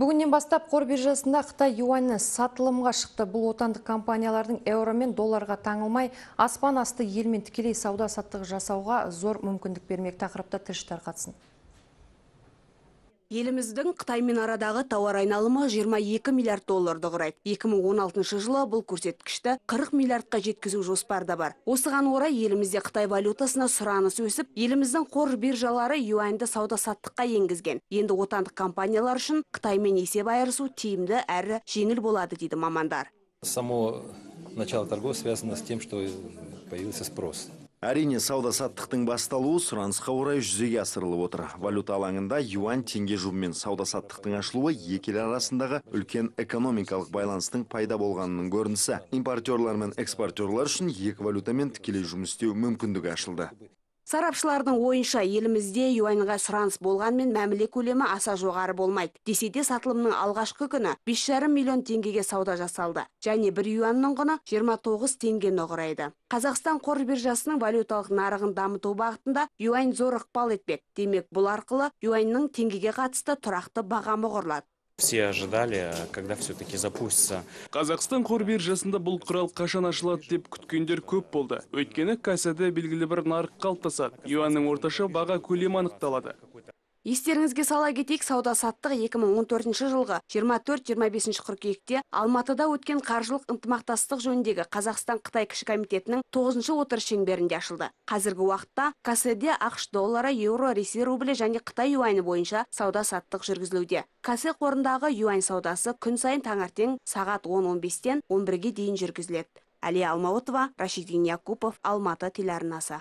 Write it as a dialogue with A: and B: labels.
A: Бүгіннен бастап қор биржасында Қытай юані сатылымға шықты. Бұл отандық компаниялардың еуро мен долларға таңылмай, аспан асты елмен тікелей сауда саттық жасауға зор мүмкіндік бермек тақырыпта тілші тарқатсын еліміздің қытаймен арадағы тауар айналымы 22 миллиард долларды құрайды 2016 жылы бұл көрсеткішті 40 миллиардқа жеткізу жоспарда бар осыған орай елімізде қытай валютасына сұраныс өсіп еліміздің қор биржалары юаньды сауда саттыққа енгізген енді отандық компаниялар үшін қытаймен есеп айырысу тиімді әрі жеңіл болады дейді мамандар
B: Само начало торгов связано с тем, что появился спрос. Әрине сауда саттықтың басталуы сұранысқа орай жүзеге асырылып отыр. Валюта алаңында юан теңге жұбымен сауда саттықтың ашылуы екелі арасындағы үлкен экономикалық байланыстың пайда болғанының көрінісі. Импортерлар мен экспортерлар үшін екі валютамен тікелей жұмыс істеу мүмкіндігі ашылды
A: сарапшылардың ойынша елімізде юаньға сұраныс болғанмен мәміле көлемі аса жоғары болмайды десе де сатылымның алғашқы күні бес жарым миллион теңгеге сауда жасалды және бір юаньның құны 29 теңгені құрайды қазақстан қор биржасының валюталық нарығын дамыту бағытында юань зор ықпал етпек демек бұл арқылы юаньның теңгеге қатысты тұрақты бағамы құрылады
C: Все ожидали, когда все-таки запустится. Қазақстан қор биржасында бұл құрал қашан ашылады деп күткендер көп болды. Өйткені кассады белгілі бір нарық қалыптасады. Юанның орташа баға көлемі анықталады
A: естеріңізге сала кетейік сауда саттық 2014 жылғы 24-25 қыркүйекте алматыда өткен қаржылық ынтымақтастық жөніндегі қазақстан қытай кіші комитетінің 9-шы отырыс шеңберінде ашылды қазіргі уақытта касседе ақш доллары еуро ресей рублі және қытай юані бойынша сауда саттық жүргізілуде кассе қорындағы юань саудасы күн сайын таңертең сағат 10-15-тен 11-ге дейін жүргізіледі әлия алмауытова рашид якупов алматы телеарнасы